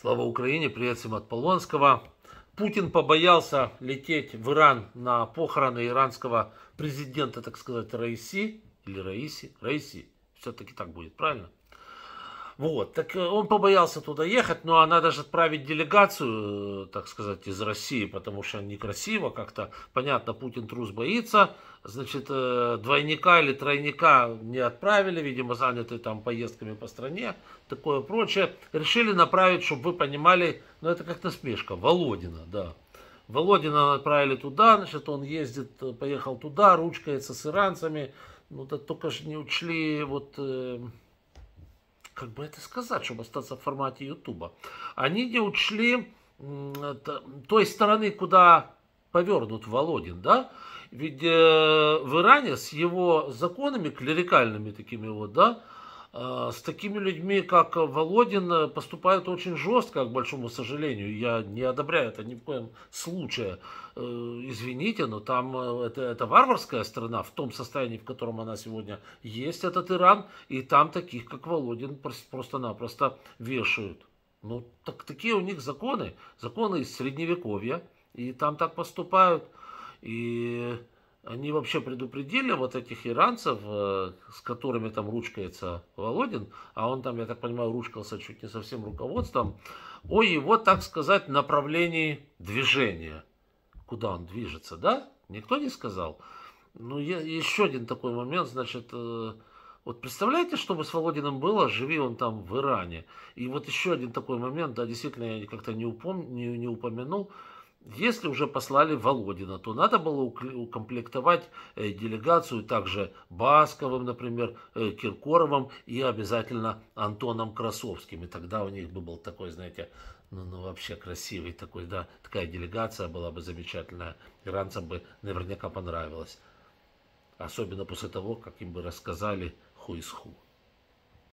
Слава Украине, привет всем от Полонского. Путин побоялся лететь в Иран на похороны иранского президента, так сказать, Раиси, или Раиси, Раиси, все-таки так будет, правильно? Вот, так э, он побоялся туда ехать, но ну, а она даже отправить делегацию, э, так сказать, из России, потому что некрасиво как-то. Понятно, Путин трус боится, значит, э, двойника или тройника не отправили, видимо, заняты там поездками по стране, такое прочее. Решили направить, чтобы вы понимали, ну это как то смешка. Володина, да. Володина отправили туда, значит, он ездит, поехал туда, ручкается с иранцами, ну да только же не учли вот как бы это сказать, чтобы остаться в формате Ютуба, они не учли той стороны, куда повернут Володин, да? Ведь э, в Иране с его законами клерикальными такими вот, да, Э, с такими людьми, как Володин, э, поступают очень жестко, к большому сожалению. Я не одобряю это ни в коем случае. Э, извините, но там это, это варварская страна в том состоянии, в котором она сегодня есть, этот Иран. И там таких, как Володин, просто-напросто вешают. Ну, так, такие у них законы. Законы из Средневековья. И там так поступают. И они вообще предупредили вот этих иранцев, э, с которыми там ручкается Володин, а он там, я так понимаю, ручкался чуть не со всем руководством, о его, так сказать, направлении движения. Куда он движется, да? Никто не сказал. Ну, я, еще один такой момент, значит, э, вот представляете, что бы с Володиным было, живи он там в Иране. И вот еще один такой момент, да, действительно, я как-то не, упом... не, не упомянул, если уже послали Володина, то надо было укомплектовать э, делегацию также Басковым, например, э, Киркоровым и обязательно Антоном Красовским. И тогда у них бы был такой, знаете, ну, ну вообще красивый такой, да, такая делегация была бы замечательная. Иранцам бы наверняка понравилось. Особенно после того, как им бы рассказали хуисху. ху.